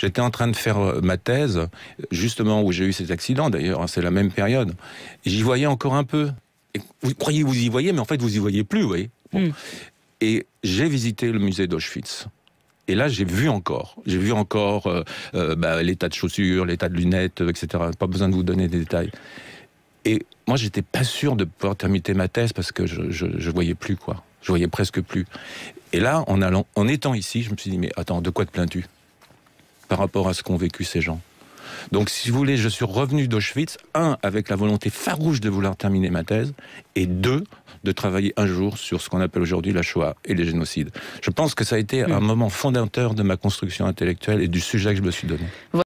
J'étais en train de faire euh, ma thèse, justement où j'ai eu cet accident d'ailleurs, hein, c'est la même période. J'y voyais encore un peu. vous croyez vous y voyez, mais en fait vous y voyez plus, vous voyez. Hmm. Et j'ai visité le musée d'Auschwitz. Et là, j'ai vu encore. J'ai vu encore euh, euh, bah, l'état de chaussures, l'état de lunettes, etc. Pas besoin de vous donner des détails. Et moi, j'étais pas sûr de pouvoir terminer ma thèse parce que je, je, je, voyais plus, quoi. Je voyais presque plus. Et là, en, allant, en étant ici, je me suis dit, mais attends, de quoi te plains-tu par rapport à ce qu'ont vécu ces gens. Donc, si vous voulez, je suis revenu d'Auschwitz, un, avec la volonté farouche de vouloir terminer ma thèse, et deux, de travailler un jour sur ce qu'on appelle aujourd'hui la Shoah et les génocides. Je pense que ça a été un hmm. moment fondateur de ma construction intellectuelle et du sujet que je me suis donné.